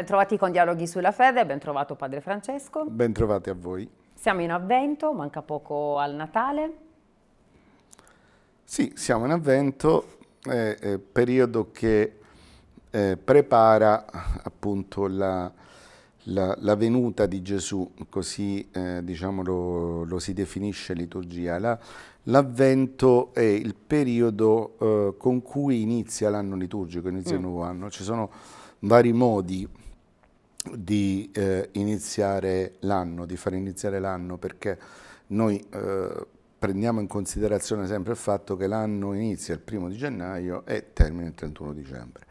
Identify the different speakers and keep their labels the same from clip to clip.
Speaker 1: Bentrovati con Dialoghi sulla Fede, ben trovato Padre Francesco.
Speaker 2: Bentrovati a voi.
Speaker 1: Siamo in avvento, manca poco al Natale.
Speaker 2: Sì, siamo in avvento, eh, eh, periodo che eh, prepara appunto la, la, la, venuta di Gesù, così eh, diciamo lo, lo, si definisce liturgia. l'avvento la, è il periodo eh, con cui inizia l'anno liturgico, inizia mm. il nuovo anno. Ci sono vari modi di eh, iniziare l'anno, di far iniziare l'anno, perché noi eh, prendiamo in considerazione sempre il fatto che l'anno inizia il primo di gennaio e termina il 31 dicembre.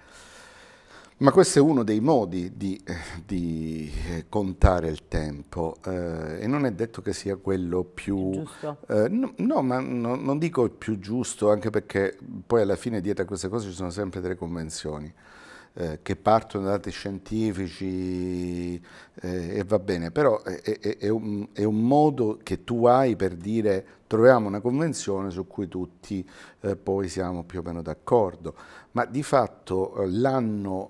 Speaker 2: Ma questo è uno dei modi di, eh, di eh, contare il tempo eh, e non è detto che sia quello più... Giusto. Eh, no, no, ma no, non dico il più giusto, anche perché poi alla fine dietro a queste cose ci sono sempre delle convenzioni eh, che partono da dati scientifici eh, e va bene, però è, è, è, un, è, un, modo che tu hai per dire troviamo una convenzione su cui tutti eh, poi siamo più o meno d'accordo, ma di fatto eh, l'anno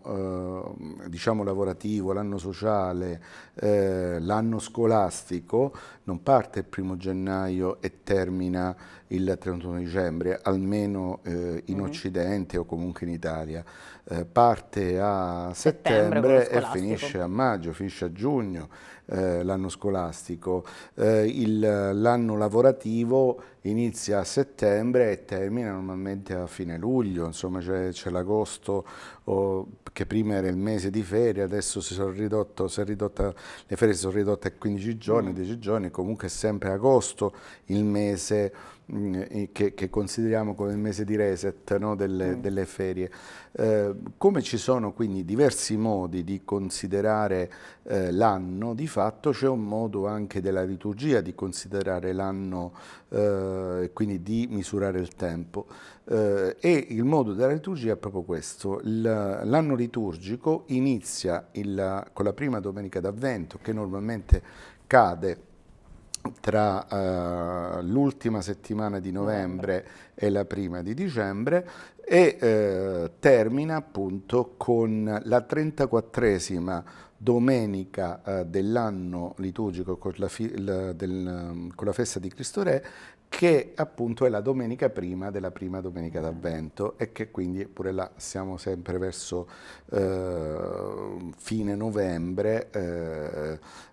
Speaker 2: eh, diciamo lavorativo, l'anno sociale, eh, l'anno scolastico non parte il primo gennaio e termina il 31 dicembre, almeno in mm -hmm. Occidente o comunque in Italia. Eh, parte a settembre, settembre e finisce a maggio, finisce a giugno eh, l'anno scolastico. Eh, l'anno lavorativo inizia a settembre e termina normalmente a fine luglio, insomma c'è, l'agosto oh, che prima era il mese di ferie, adesso si sono ridotto, si ridotta, le ferie si sono ridotte a 15 giorni, 10 mm. giorni, comunque è sempre agosto il mese Mm, che, che, consideriamo come il mese di reset no, delle, mm. delle, ferie. Eh, come ci sono quindi diversi modi di considerare eh, l'anno, di fatto c'è un modo anche della liturgia di considerare l'anno eh, e eh, quindi di misurare il tempo. Eh, e il modo della liturgia è proprio questo. l'anno liturgico inizia il, con la prima domenica d'avvento che normalmente cade tra uh, l'ultima settimana di novembre e la prima di dicembre e eh, termina appunto con la 34esima domenica eh, dell'anno liturgico con la, la, del, mm, con la, festa di Cristo Re, che appunto è la domenica prima della prima domenica d'Avvento e che quindi pure là siamo sempre verso eh, fine novembre, eh,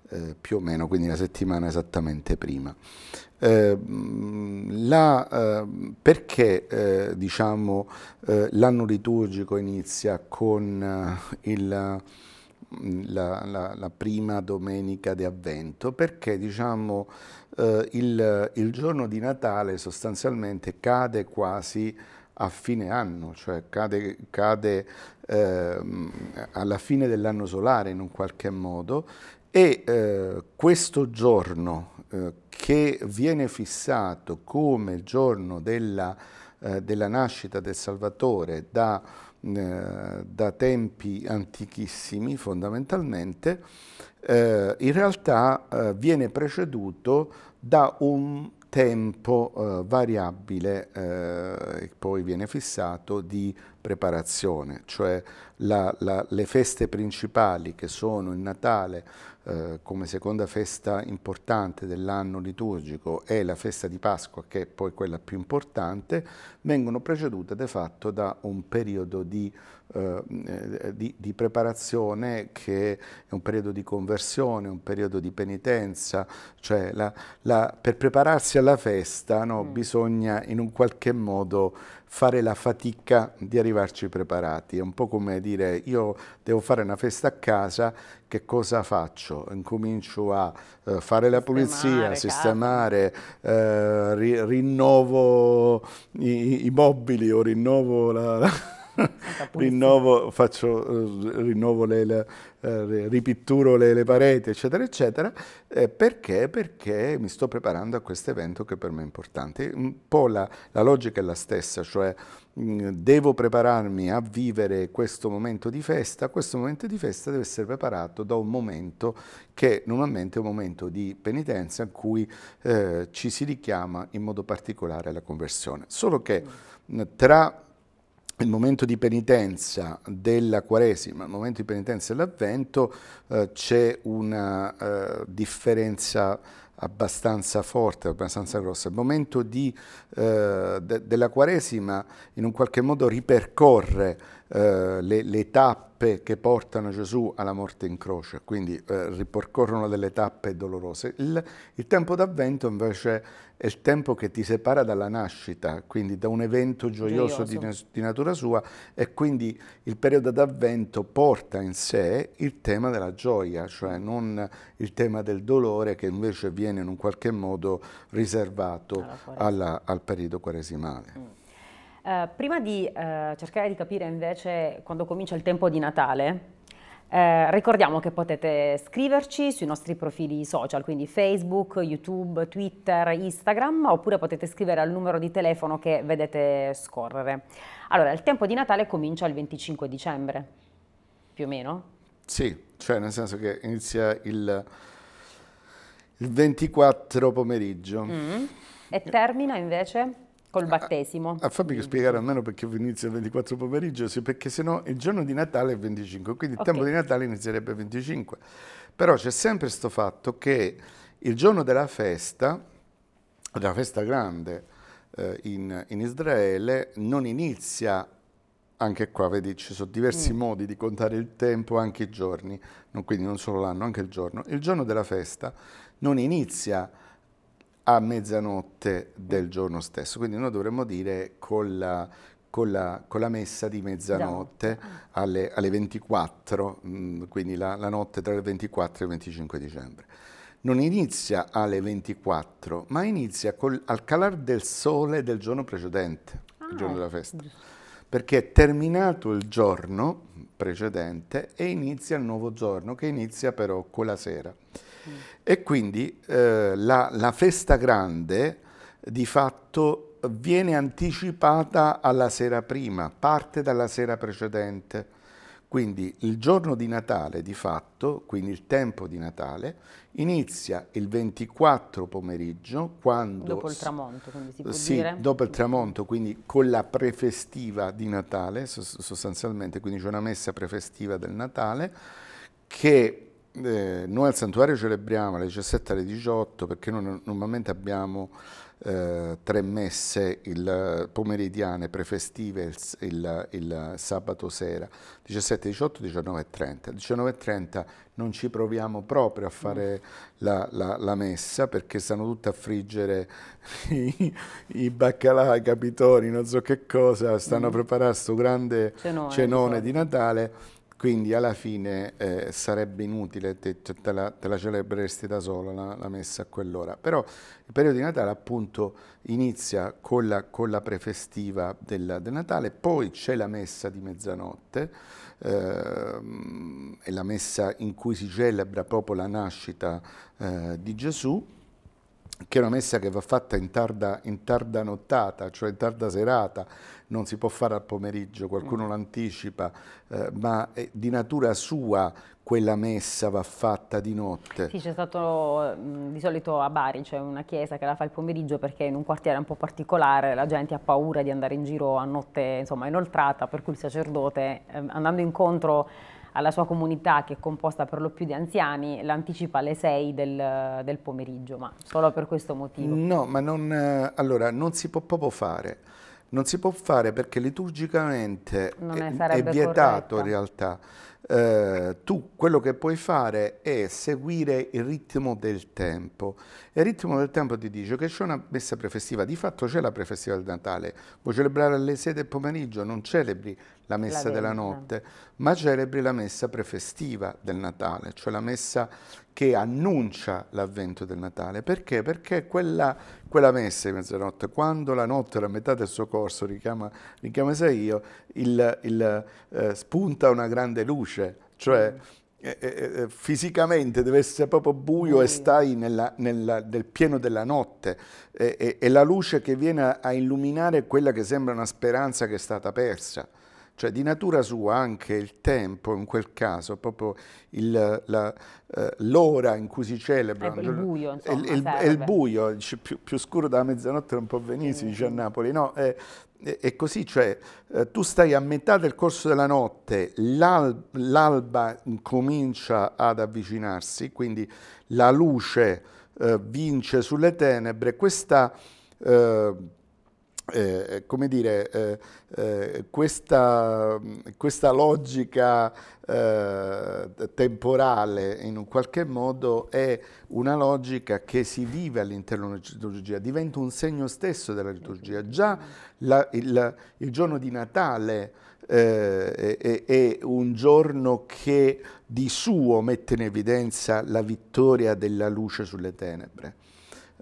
Speaker 2: eh più o meno, quindi la settimana esattamente prima. Eh, mm, la, eh, perché diciamo l'anno liturgico inizia con il la, la, la, prima domenica di avvento perché diciamo, eh, il, il, giorno di Natale sostanzialmente cade quasi a fine anno, cioè cade, cade eh, alla fine dell'anno solare in un qualche modo e eh, questo giorno eh, che viene fissato come giorno della, eh, della nascita del Salvatore da eh, da tempi antichissimi fondamentalmente, eh, in realtà eh, viene preceduto da un tempo eh, variabile eh, poi viene fissato di preparazione, cioè la, la, le feste principali che sono il Natale eh, come seconda festa importante dell'anno liturgico e la festa di Pasqua che è poi quella più importante, vengono precedute di fatto da un periodo di eh, di, di, preparazione che è un periodo di conversione, un periodo di penitenza, cioè la, la, per prepararsi alla festa no, mm. bisogna in un qualche modo fare la fatica di arrivarci preparati. È un po' come dire io devo fare una festa a casa, che cosa faccio? Incomincio a eh, fare la pulizia, sistemare, eh, ri, rinnovo i, i, mobili o rinnovo la, la rinnovo, faccio, eh, rinnovo le, le, eh, ripitturo le, le, pareti, eccetera, eccetera. Eh, perché? Perché mi sto preparando a questo evento che per me è importante. Un po' la, la logica è la stessa, cioè mm, devo prepararmi a vivere questo momento di festa, questo momento di festa deve essere preparato da un momento che normalmente è un momento di penitenza in cui eh, ci si richiama in modo particolare alla conversione. Solo che mm. tra il momento di penitenza della Quaresima, il momento di penitenza dell'Avvento, eh, c'è una eh, differenza abbastanza forte, abbastanza grossa. Il momento di, eh, de della Quaresima in un qualche modo ripercorre eh, le, le, tappe che portano Gesù alla morte in croce, quindi eh, ripercorrono delle tappe dolorose. Il, il tempo d'avvento invece è il tempo che ti separa dalla nascita, quindi da un evento gioioso, gioioso. Di, di, natura sua e quindi il periodo d'avvento porta in sé il tema della gioia, cioè non il tema del dolore che invece viene in un qualche modo riservato alla, al periodo quaresimale.
Speaker 1: Mm. Eh, prima di eh, cercare di capire invece quando comincia il tempo di Natale, eh, ricordiamo che potete scriverci sui nostri profili social, quindi Facebook, YouTube, Twitter, Instagram, oppure potete scrivere al numero di telefono che vedete scorrere. Allora, il tempo di Natale comincia il 25 dicembre, più o meno?
Speaker 2: Sì, cioè nel senso che inizia il, il 24 pomeriggio. Mm.
Speaker 1: E termina invece? col ah, battesimo. A, ah, a fammi
Speaker 2: spiegare almeno perché inizia il 24 pomeriggio, sì, perché sennò il giorno di Natale è 25, quindi okay. il tempo di Natale inizierebbe 25. Però c'è sempre questo fatto che il giorno della festa, della festa grande eh, in, in Israele, non inizia anche qua, vedi, ci sono diversi mm. modi di contare il tempo, anche i giorni, non, quindi non solo l'anno, anche il giorno. Il giorno della festa non inizia a mezzanotte del giorno stesso. Quindi noi dovremmo dire con la, con la, con la messa di mezzanotte esatto. ah. alle, alle 24, mh, mm, quindi la, la notte tra il 24 e il 25 dicembre non inizia alle 24, ma inizia col, al calar del sole del giorno precedente, ah, il giorno ah, della festa. Perché è terminato il giorno precedente e inizia il nuovo giorno, che inizia però con la sera. E quindi eh, la, la, festa grande di fatto viene anticipata alla sera prima, parte dalla sera precedente. Quindi il giorno di Natale di fatto, quindi il tempo di Natale, inizia il 24 pomeriggio quando... Dopo il tramonto,
Speaker 1: quindi si può sì, dire?
Speaker 2: dopo il tramonto, quindi con la prefestiva di Natale sostanzialmente, quindi c'è una messa prefestiva del Natale che eh, noi al santuario celebriamo alle 17 alle 18 perché noi normalmente abbiamo eh, tre messe il pomeridiane prefestive il, il, il sabato sera 17, 18, 19 e 30. 19 e 30 non ci proviamo proprio a fare mm. la, la, la messa perché stanno tutte a friggere i, i baccalà, i capitoni, non so che cosa, stanno mm. a preparare questo grande cenone, cenone di Natale quindi alla fine eh, sarebbe inutile, te, te, la, te, la, celebreresti da sola la, la, messa a quell'ora. Però il periodo di Natale appunto inizia con la, con la prefestiva del, del, Natale, poi c'è la messa di mezzanotte, eh, è la messa in cui si celebra proprio la nascita eh, di Gesù, che è una messa che va fatta in tarda, in tarda nottata, cioè in tarda serata, non si può fare al pomeriggio, qualcuno mm. l'anticipa, eh, ma eh, di natura sua quella messa va fatta di notte. Sì,
Speaker 1: c'è stato mm, di solito a Bari, c'è una chiesa che la fa il pomeriggio perché in un quartiere un po' particolare la gente ha paura di andare in giro a notte insomma, inoltrata, per cui il sacerdote eh, andando incontro alla sua comunità che è composta per lo più di anziani, l'anticipa alle 6 del, del, pomeriggio, ma solo per questo
Speaker 2: motivo. No, ma non, eh, allora, non si può proprio fare non si può fare perché liturgicamente è, è, vietato corretto. in realtà. Eh, tu quello che puoi fare è seguire il ritmo del tempo e il ritmo del tempo ti dice che c'è una messa prefestiva, di fatto c'è la prefestiva del Natale, vuoi celebrare alle 6 del pomeriggio, non celebri la messa la della eh. notte, ma celebri la messa prefestiva del Natale, cioè la messa che annuncia l'avvento del Natale. Perché? Perché quella, quella messa di mezzanotte, quando la notte, la metà del suo corso, richiama, richiama io, il, il, eh, spunta una grande luce, cioè... Mm. Eh, eh, eh, fisicamente deve essere proprio buio, buio. e stai nella, nella, nel pieno della notte e la luce che viene a, a illuminare quella che sembra una speranza che è stata persa cioè di natura sua anche il tempo in quel caso, proprio eh, l'ora eh, in cui si celebra. È ecco, il buio, insomma. È, il, è il buio, più, più, scuro della mezzanotte non può venire, si dice a Napoli. No, è, è così, cioè eh, tu stai a metà del corso della notte, l'alba comincia ad avvicinarsi, quindi la luce eh, vince sulle tenebre, questa eh, eh, come dire, eh, eh, questa, questa, logica eh, temporale in un qualche modo è una logica che si vive all'interno della liturgia, diventa un segno stesso della liturgia. Già la, il, il, giorno di Natale eh, è, è, è un giorno che di suo mette in evidenza la vittoria della luce sulle tenebre.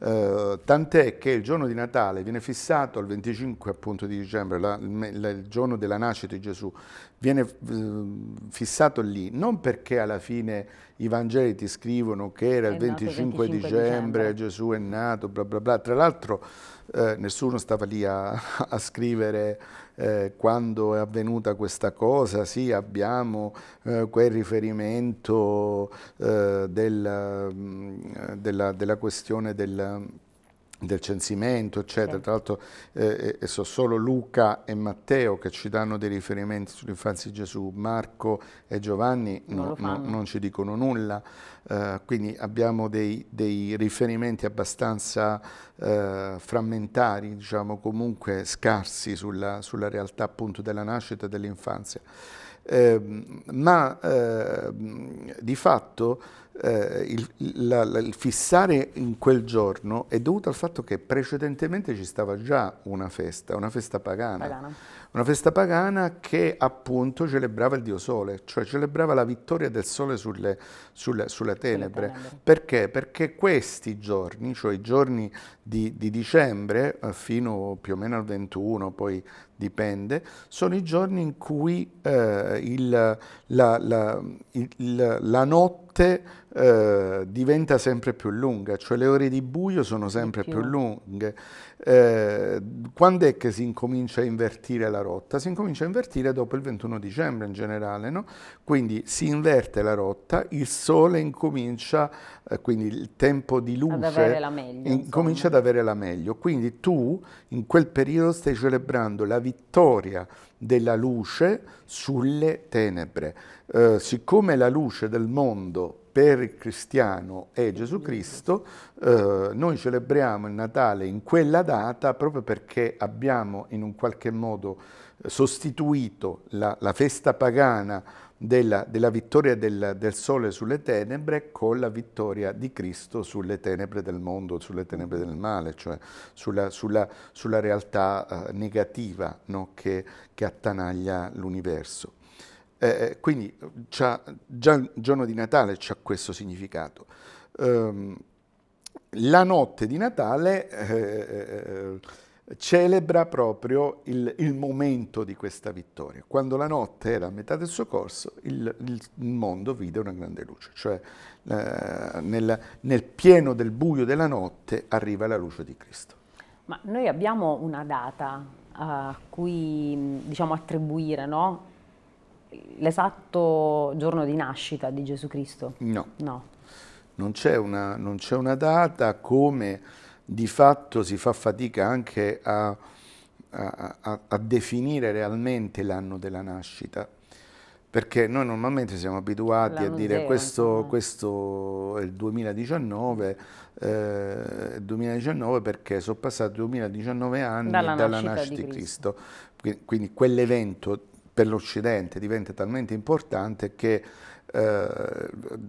Speaker 2: Eh, tant'è che il giorno di Natale viene fissato il 25 appunto, di dicembre, la, la, il giorno della nascita di Gesù, viene eh, fissato lì, non perché alla fine i Vangeli ti scrivono che era il 25, 25 dicembre, dicembre, Gesù è nato, bla bla bla, tra l'altro eh, nessuno stava lì a, a scrivere eh, quando è avvenuta questa cosa, sì abbiamo eh, quel riferimento eh, del, mm, eh, della, della, questione del del censimento, eccetera. Tra l'altro eh, eh sono solo Luca e Matteo che ci danno dei riferimenti sull'infanzia di Gesù, Marco e Giovanni non, no, no, non ci dicono nulla, eh, quindi abbiamo dei, dei riferimenti abbastanza eh, frammentari, diciamo comunque scarsi sulla, sulla realtà appunto della nascita e dell'infanzia. Ehm, ma eh, di fatto eh, il, la, la, il, fissare in quel giorno è dovuto al fatto che precedentemente ci stava già una festa, una festa pagana. pagana. Una festa pagana che appunto celebrava il dio sole, cioè celebrava la vittoria del sole sulle, sulle, sulle tenebre. Perché? Perché questi giorni, cioè i giorni di, di dicembre eh, fino più o meno al 21, poi dipende, sono i giorni in cui eh, il, la, la, il, la notte notte eh, diventa sempre più lunga, cioè le ore di buio sono sempre più lunghe. Eh, quando è che si incomincia a invertire la rotta? Si incomincia a invertire dopo il 21 dicembre in generale, no? quindi si inverte la rotta, il sole incomincia, eh, quindi il tempo di luce ad ad avere la meglio, quindi tu in quel periodo stai celebrando la vittoria della luce sulle tenebre. Eh, siccome la luce del mondo per il cristiano è Gesù Cristo, eh, noi celebriamo il Natale in quella data proprio perché abbiamo in un qualche modo eh, sostituito la, la festa pagana della, della vittoria del, del, sole sulle tenebre con la vittoria di Cristo sulle tenebre del mondo, sulle tenebre del male, cioè sulla, sulla, sulla realtà eh, negativa no? che, che, attanaglia l'universo. Eh, eh quindi già il giorno di Natale ha questo significato. Um, la notte di Natale eh, eh, eh celebra proprio il, il, momento di questa vittoria. Quando la notte era a metà del suo corso, il, il mondo vide una grande luce, cioè eh, nel, nel pieno del buio della notte arriva la luce di Cristo.
Speaker 1: Ma noi abbiamo una data a cui diciamo, attribuire no? l'esatto giorno di nascita di Gesù Cristo? No. no.
Speaker 2: Non c'è una, una, data come di fatto si fa fatica anche a, a, a definire realmente l'anno della nascita perché noi normalmente siamo abituati a dire questo, questo, è il 2019, eh, 2019 perché sono passati 2019 anni dalla, dalla nascita, di Cristo. Cristo. Quindi quell'evento per l'Occidente diventa talmente importante che eh,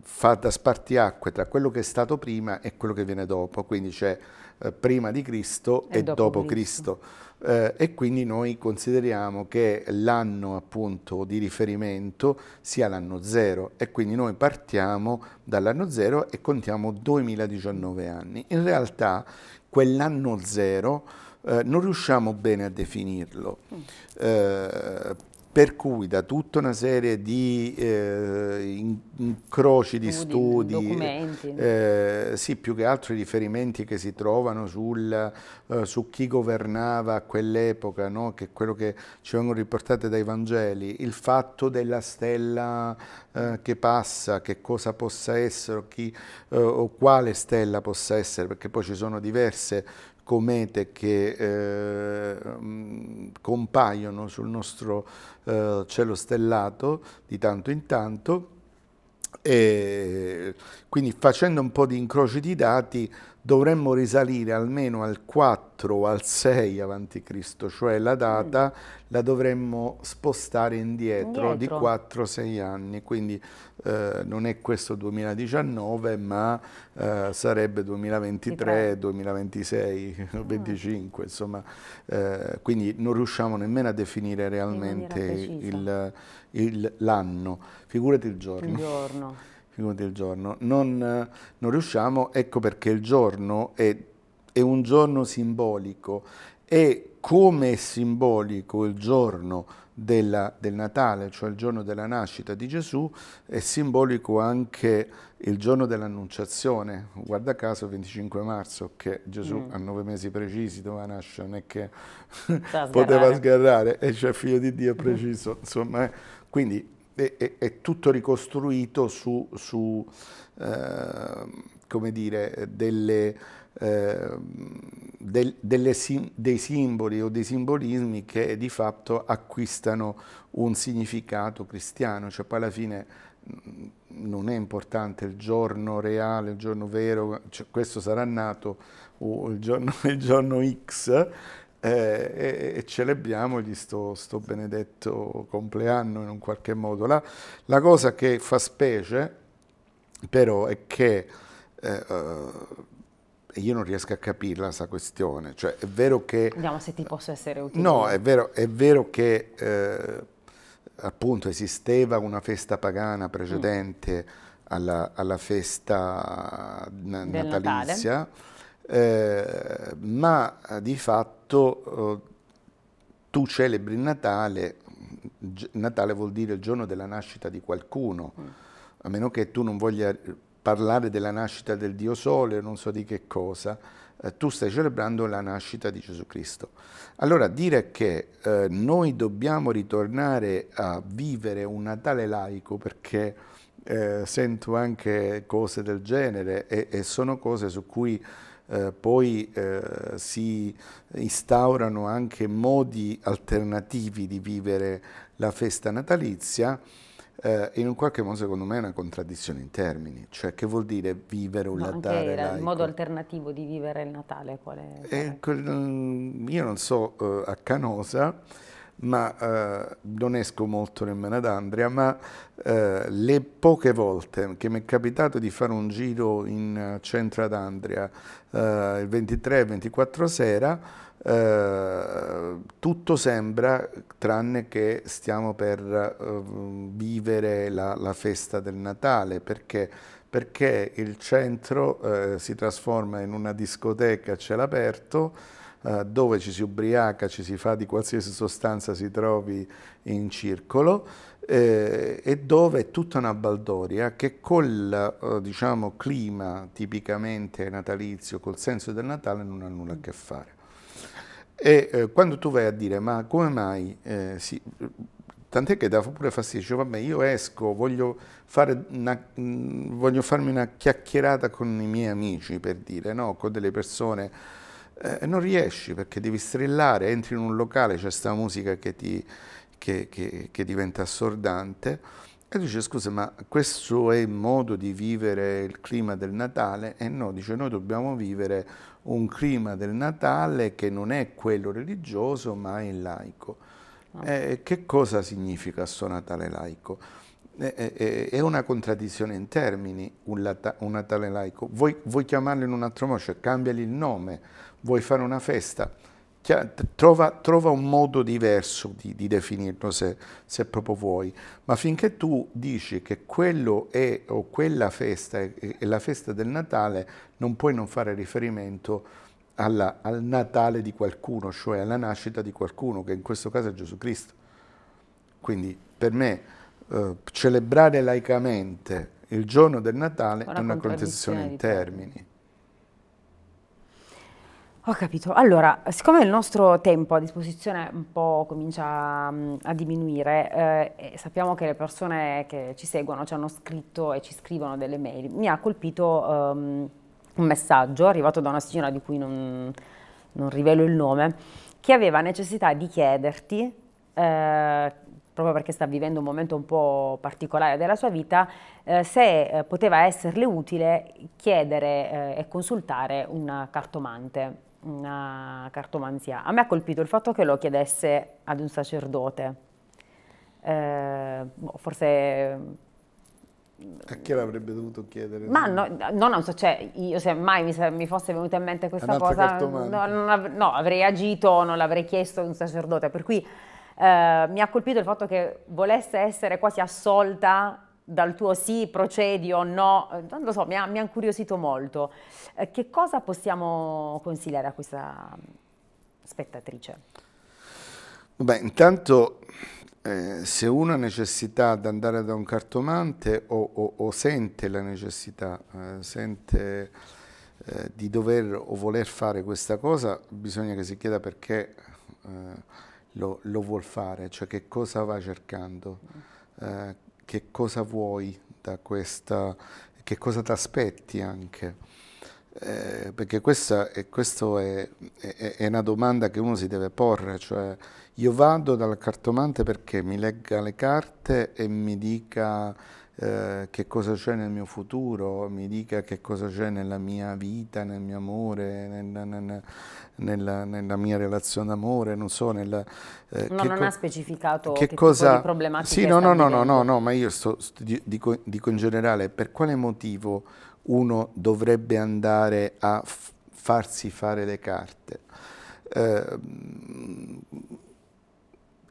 Speaker 2: fa da spartiacque tra quello che è stato prima e quello che viene dopo, quindi c'è eh, prima di Cristo e, e dopo, Cristo. Cristo. Eh, e quindi noi consideriamo che l'anno appunto di riferimento sia l'anno zero e quindi noi partiamo dall'anno zero e contiamo 2019 anni. In realtà quell'anno zero eh, non riusciamo bene a definirlo, mm. eh, per cui da tutta una serie di eh, incroci di studi, eh, eh, sì, più che altro i riferimenti che si trovano sul, eh, su chi governava a quell'epoca, no? che quello che ci vengono riportate dai Vangeli, il fatto della stella eh, che passa, che cosa possa essere, chi, eh, o quale stella possa essere, perché poi ci sono diverse comete che eh, compaiono sul nostro eh, cielo stellato di tanto in tanto e quindi facendo un po' di incroci di dati dovremmo risalire almeno al 4 o al 6 avanti Cristo, cioè la data mm. la dovremmo spostare indietro, indietro. di 4-6 anni, quindi eh, non è questo 2019 ma eh, sarebbe 2023, 2026, mm. 25, insomma, eh, quindi non riusciamo nemmeno a definire realmente l'anno, figurati il giorno. Il giorno figurati il giorno, non, non, riusciamo, ecco perché il giorno è, è un giorno simbolico e come è simbolico il giorno della, del Natale, cioè il giorno della nascita di Gesù, è simbolico anche il giorno dell'annunciazione, guarda caso 25 marzo, che Gesù mm. a nove mesi precisi doveva nascere, non è che poteva sgarrare, e c'è cioè, figlio di Dio preciso, mm. insomma, eh. quindi è, è, è tutto ricostruito su, su eh, dire, delle, eh, del, delle sim, dei simboli o dei simbolismi che di fatto acquistano un significato cristiano, cioè poi alla fine mm, non è importante il giorno reale, il giorno vero, cioè questo sarà nato o il giorno, il giorno X, eh, e, e, celebriamogli sto, sto, benedetto compleanno in un qualche modo. La, la cosa che fa specie però è che eh, eh io non riesco a capirla questa questione, cioè è vero che...
Speaker 1: Vediamo se ti posso essere utile. No,
Speaker 2: è vero, è vero che eh, appunto esisteva una festa pagana precedente mm. alla, alla, festa na- natalizia. Natale eh, ma eh, di fatto eh, tu celebri il Natale, Natale vuol dire il giorno della nascita di qualcuno, mm. a meno che tu non voglia parlare della nascita del Dio Sole, non so di che cosa, eh, tu stai celebrando la nascita di Gesù Cristo. Allora dire che eh, noi dobbiamo ritornare a vivere un Natale laico perché eh, sento anche cose del genere e, e sono cose su cui eh, poi eh, si instaurano anche modi alternativi di vivere la festa natalizia, eh, in un qualche modo secondo me è una contraddizione in termini, cioè che vuol dire vivere un Natale Ma laico? Il
Speaker 1: modo alternativo di vivere il Natale qual è?
Speaker 2: Qual eh, Quel, mm, io non so, eh, a Canosa ma eh, non esco molto nemmeno ad Andria, ma eh, le poche volte che mi è capitato di fare un giro in centro ad Andria eh, il 23 e 24 sera, eh, tutto sembra tranne che stiamo per eh, vivere la, la, festa del Natale, perché? perché il centro eh, si trasforma in una discoteca a cielo aperto, eh, dove ci si ubriaca, ci si fa di qualsiasi sostanza si trovi in circolo eh, e dove è tutta una baldoria che col eh, diciamo, clima tipicamente natalizio, col senso del Natale non ha nulla a che fare. E eh, quando tu vai a dire ma come mai, eh, si, tant'è che dà pure fastidio, vabbè io esco, voglio, una, mh, voglio farmi una chiacchierata con i miei amici per dire, no? con delle persone eh, non riesci perché devi strillare, entri in un locale, c'è questa musica che, ti, che, che, che diventa assordante e dice scusa ma questo è il modo di vivere il clima del Natale? E no, dice noi dobbiamo vivere un clima del Natale che non è quello religioso ma è laico. Ah. Eh, che cosa significa questo Natale laico? Eh, eh, eh, è una contraddizione in termini un, un Natale laico. Vuoi, vuoi chiamarlo in un altro modo, cioè cambiali il nome vuoi fare una festa, Trova, trova, un modo diverso di, di definirlo se, se, proprio vuoi, ma finché tu dici che quello è o quella festa è, è la festa del Natale, non puoi non fare riferimento alla, al Natale di qualcuno, cioè alla nascita di qualcuno, che in questo caso è Gesù Cristo. Quindi per me eh, celebrare laicamente il giorno del Natale una è una contestazione in termini.
Speaker 1: Ho capito. Allora, siccome il nostro tempo a disposizione un po' comincia mm, a diminuire, eh, sappiamo che le persone che ci seguono ci hanno scritto e ci scrivono delle mail. Mi ha colpito ehm, un messaggio arrivato da una signora di cui non, non rivelo il nome, che aveva necessità di chiederti, eh, proprio perché sta vivendo un momento un po' particolare della sua vita, eh, se eh, poteva esserle utile chiedere eh, e consultare un cartomante una cartomanzia. A me ha colpito il fatto che lo chiedesse ad un sacerdote. Eh, boh, forse...
Speaker 2: A chi l'avrebbe dovuto chiedere? Ma no,
Speaker 1: non a un cioè io se mai mi, mi fosse venuta in mente questa cosa, no, av no, avrei agito, non l'avrei chiesto ad un sacerdote, per cui eh, mi ha colpito il fatto che volesse essere quasi assolta dal tuo sì procedi o no, eh, non lo so, mi ha, mi ha incuriosito molto. Eh, che cosa possiamo consigliare a questa mm, spettatrice?
Speaker 2: Beh, intanto eh, se uno ha necessità di andare da un cartomante o, o, o sente la necessità, eh, sente eh, di dover o voler fare questa cosa, bisogna che si chieda perché lo, lo vuol fare, cioè che cosa va cercando. Mm. Eh, che cosa vuoi da questa, che cosa ti aspetti anche. Eh, perché questa è, è, è, è, una domanda che uno si deve porre, cioè io vado dal cartomante perché mi legga le carte e mi dica eh, che cosa c'è nel mio futuro, mi dica che cosa c'è nella mia vita, nel mio amore, nel, nel, nella, nella, mia relazione d'amore, non so, nella, eh, no, non ha specificato che, che cosa... Sì, no, no, no, no, no, no, ma io sto, sto, dico, dico in generale, per quale motivo uno dovrebbe andare a farsi fare le carte? Eh,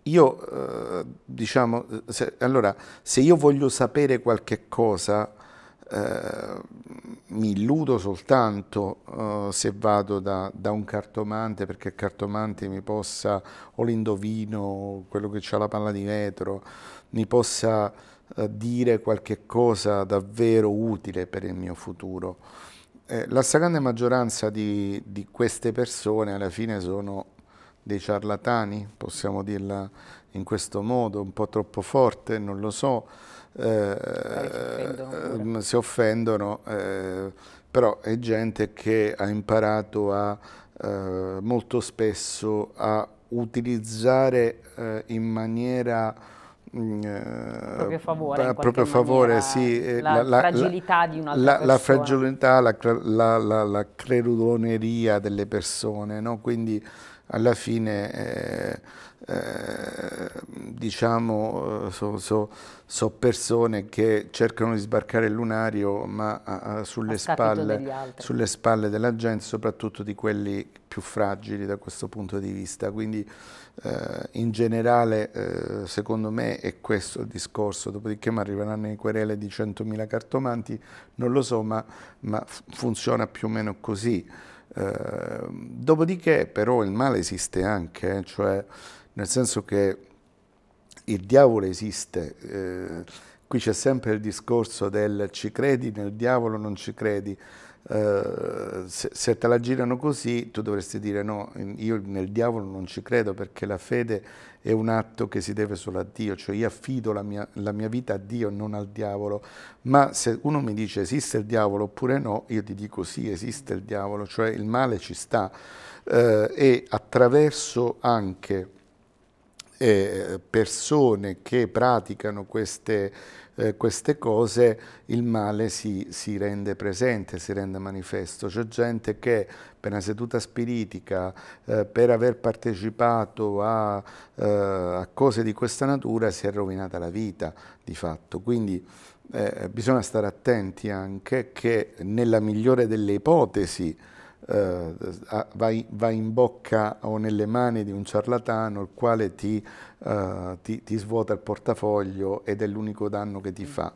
Speaker 2: io, eh, diciamo, eh, se, allora, se io voglio sapere qualche cosa, eh, mi illudo soltanto eh, se vado da, da, un cartomante perché il cartomante mi possa, o l'indovino, quello che ha la palla di vetro, mi possa eh, dire qualche cosa davvero utile per il mio futuro. Eh, la stragrande maggioranza di, di, queste persone alla fine sono dei ciarlatani, possiamo dirla in questo modo, un po' troppo forte, non lo so, eh, ehm, si, offendono, eh, però è gente che ha imparato a, eh, molto spesso a utilizzare eh, in maniera a mm, eh, proprio favore eh, la, fragilità di un'altra persona. La fragilità, la, creduloneria delle persone, no? quindi alla fine eh, eh, diciamo eh, sono so, so, persone che cercano di sbarcare il lunario ma a, ah, a, ah, sulle, a spalle, sulle, spalle, della gente, soprattutto di quelli più fragili da questo punto di vista. Quindi eh, in generale eh, secondo me è questo il discorso, dopodiché mi arriveranno le querele di 100.000 cartomanti, non lo so ma, ma funziona più o meno così. Ehm, dopodiché però il male esiste anche, eh, cioè nel senso che il diavolo esiste, eh, qui c'è sempre il discorso del ci credi nel diavolo, non ci credi, eh, se, se, te la girano così, tu dovresti dire no, io nel diavolo non ci credo perché la fede è un atto che si deve solo a Dio, cioè io affido la mia, la mia vita a Dio, e non al diavolo. Ma se uno mi dice esiste il diavolo oppure no, io ti dico sì, esiste il diavolo, cioè il male ci sta. Uh, e attraverso anche eh, persone che praticano queste eh, queste cose il male si, si, rende presente, si rende manifesto. C'è gente che per una seduta spiritica, eh, per aver partecipato a, eh, a, cose di questa natura, si è rovinata la vita di fatto. Quindi eh, bisogna stare attenti anche che nella migliore delle ipotesi eh, vai, vai, in bocca o nelle mani di un ciarlatano il quale ti, eh, ti, ti svuota il portafoglio ed è l'unico danno che ti mm. fa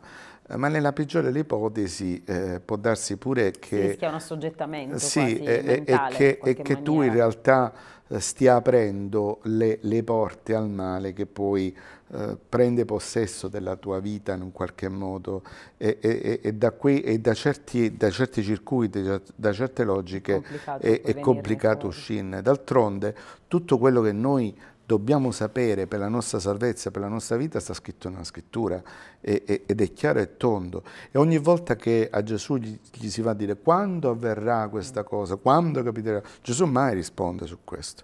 Speaker 2: eh, ma nella peggiore delle ipotesi eh, può darsi pure che... Si rischia
Speaker 1: un assoggettamento sì, e, e, che, e che tu in
Speaker 2: realtà eh, stia aprendo le, le porte al male che poi eh, prende possesso della tua vita in un qualche modo e, e, e, da, qui, e da, certi, da, certi, circuiti, da, certe logiche è complicato, è, è complicato uscirne. D'altronde tutto quello che noi dobbiamo sapere per la nostra salvezza, per la nostra vita, sta scritto nella scrittura e, e, ed è chiaro e tondo. E ogni volta che a Gesù gli, gli, si va a dire quando avverrà questa cosa, quando capiterà, Gesù mai risponde su questo.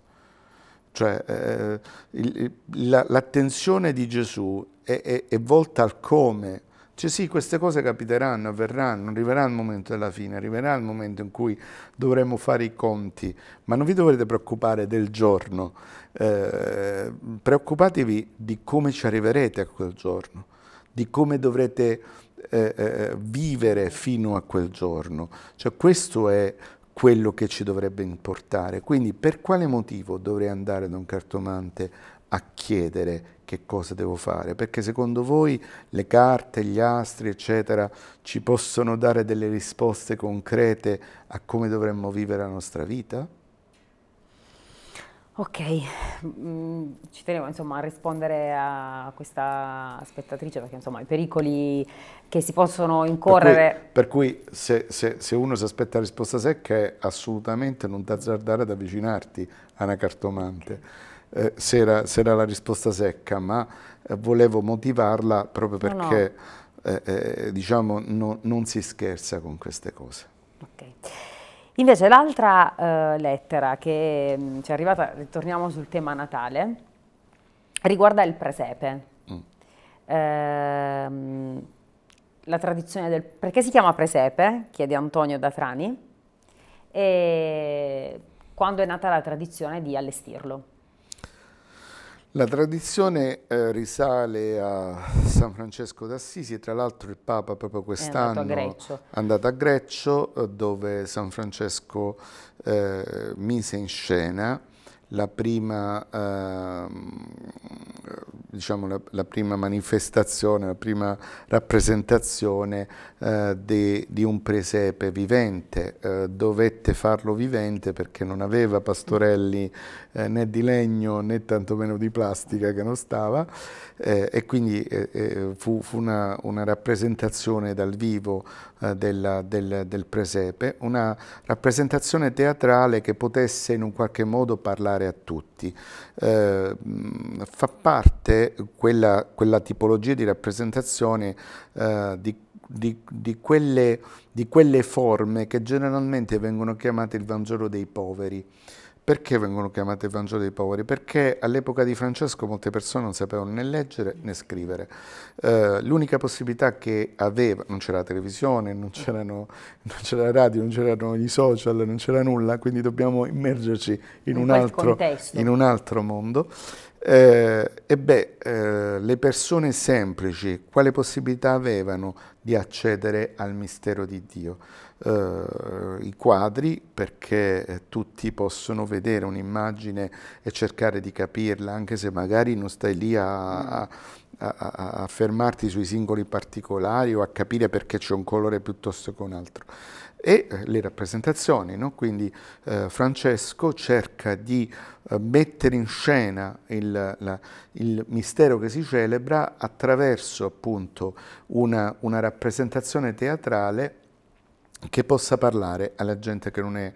Speaker 2: Cioè eh, l'attenzione la, di Gesù è, è, è volta al come, cioè sì, queste cose capiteranno, avverranno, arriverà il momento della fine, arriverà il momento in cui dovremo fare i conti, ma non vi dovrete preoccupare del giorno, eh, preoccupatevi di come ci arriverete a quel giorno, di come dovrete eh, eh, vivere fino a quel giorno. Cioè questo è quello che ci dovrebbe importare. Quindi per quale motivo dovrei andare da un cartomante a chiedere che cosa devo fare, perché secondo voi le carte, gli astri, eccetera, ci possono dare delle risposte concrete a come dovremmo vivere la nostra vita?
Speaker 1: Ok, mm, ci tenevo insomma, a rispondere a questa spettatrice perché insomma, i pericoli che si possono incorrere...
Speaker 2: Per cui, per cui se, se, se, uno si aspetta risposta secca è assolutamente non t'azzardare ad avvicinarti a una cartomante eh, se, era, se, era, la risposta secca, ma eh, volevo motivarla proprio perché no, no. Eh, eh, diciamo, no, non si scherza con queste cose. Okay.
Speaker 1: Invece l'altra eh, lettera che mh, mm, ci è arrivata, ritorniamo sul tema Natale, riguarda il presepe. Mm. Ehm, la tradizione del... perché si chiama presepe? chiede Antonio da Trani, e quando è nata la tradizione di allestirlo.
Speaker 2: La tradizione eh, risale a San Francesco d'Assisi, tra l'altro il Papa proprio quest'anno è andato a Greccio, andato a Greccio dove San Francesco eh, mise in scena la prima, eh, diciamo, la, la prima, manifestazione, la prima rappresentazione eh, de, di un presepe vivente. Eh, dovette farlo vivente perché non aveva pastorelli eh, né di legno né tantomeno di plastica che non stava eh, e quindi eh, fu, fu una, una, rappresentazione dal vivo della, del, del presepe, una rappresentazione teatrale che potesse in un qualche modo parlare a tutti. Eh, fa parte quella, quella, tipologia di rappresentazione eh, di di, di, quelle, di, quelle, forme che generalmente vengono chiamate il Vangelo dei poveri. Perché vengono chiamate Vangelo dei poveri? Perché all'epoca di Francesco molte persone non sapevano né leggere né scrivere. Eh, l'unica possibilità che aveva, non c'era la televisione, non, non c'era la radio, non c'erano i social, non c'era nulla, quindi dobbiamo immergerci in, in, un, altro, in un, altro, mondo. Eh, e beh, eh, le persone semplici quale possibilità avevano di accedere al mistero di Dio? Eh, i quadri perché eh, tutti possono vedere un'immagine e cercare di capirla, anche se magari non stai lì a, a a, a, fermarti sui singoli particolari o a capire perché c'è un colore piuttosto che un altro. E eh, le rappresentazioni, no? quindi eh, Francesco cerca di eh, mettere in scena il, la, il, mistero che si celebra attraverso appunto una, una rappresentazione teatrale che possa parlare alla gente che non è,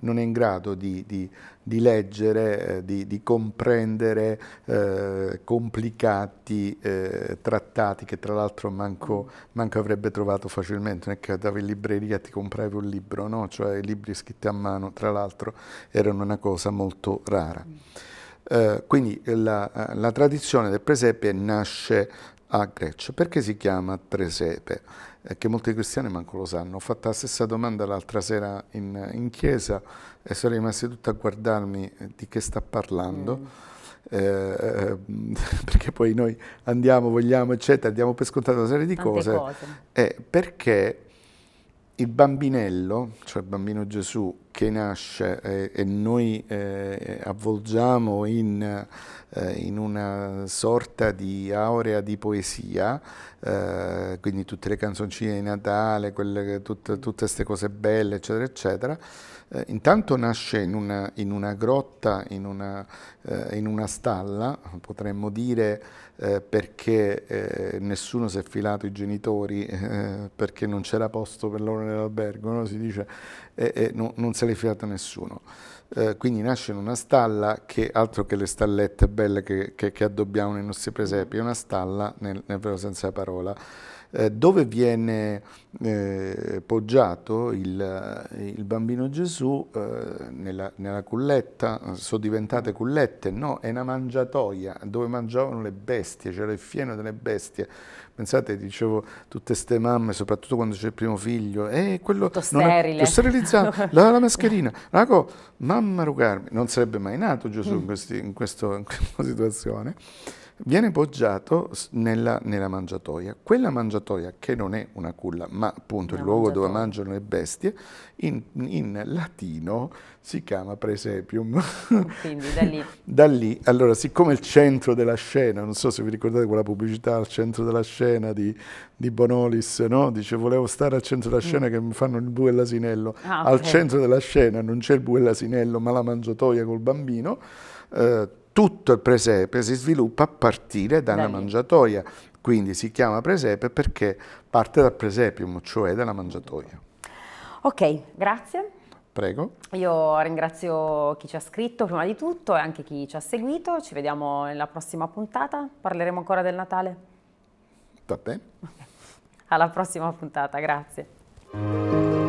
Speaker 2: non è in grado di, di, di leggere, eh, di, di comprendere eh, complicati eh, trattati che tra l'altro manco, manco, avrebbe trovato facilmente, non è che andavi in libreria e ti compravi un libro, no? cioè i libri scritti a mano tra l'altro erano una cosa molto rara. Eh, quindi eh, la, eh, la tradizione del presepe nasce a Greccio. Perché si chiama presepe? che molti cristiani manco lo sanno. Ho fatto la stessa domanda l'altra sera in, in chiesa e sono rimasti tutti a guardarmi eh, di che sta parlando. Mm. Eh, eh, perché poi noi andiamo, vogliamo, eccetera, diamo per scontato una serie di Tante cose, cose. Eh, perché il bambinello, cioè il bambino Gesù che nasce eh, e noi eh, avvolgiamo in, eh, in, una sorta di aurea di poesia, eh, quindi tutte le canzoncine di Natale, quelle, tutte, tutte queste cose belle, eccetera, eccetera, eh, intanto nasce in una, in una grotta, in una, eh, in una, stalla, potremmo dire eh, perché eh, nessuno si è filato i genitori, eh, perché non c'era posto per loro nell'albergo, no? si dice, e no, non se l'è filato nessuno. Eh, quindi nasce in una stalla che, altro che le stallette belle che, che, che addobbiamo nei nostri presepi, è una stalla nel, nel vero senso della parola. Eh, dove viene eh, poggiato il, il, bambino Gesù eh, nella, nella, culletta, sono diventate cullette, no, è una mangiatoia dove mangiavano le bestie, c'era il fieno delle bestie. Pensate, dicevo, tutte queste mamme, soprattutto quando c'è il primo figlio, eh, quello tutto sterile. È, sterilizzato, la, la, mascherina, la mamma rugarmi, non sarebbe mai nato Gesù in, questi, in, questo, in questa situazione viene poggiato nella, nella, mangiatoia. Quella mangiatoia, che non è una culla, ma appunto una il luogo dove mangiano le bestie, in, in latino si chiama presepium. Quindi da lì. da lì. Allora, siccome il centro della scena, non so se vi ricordate quella pubblicità al centro della scena di, di Bonolis, no? dice volevo stare al centro della mm. scena mm. che mi fanno il bue e l'asinello. Ah, al centro della scena non c'è il bue e l'asinello, ma la mangiatoia col bambino. Eh, tutto il presepe si sviluppa a partire dalla Dai. mangiatoia, quindi si chiama presepe perché parte dal presepium, cioè dalla mangiatoia.
Speaker 1: Ok, grazie. Prego. Io ringrazio chi ci ha scritto prima di tutto e anche chi ci ha seguito. Ci vediamo nella prossima puntata. Parleremo ancora del Natale.
Speaker 2: Va bene.
Speaker 1: Alla prossima puntata, grazie.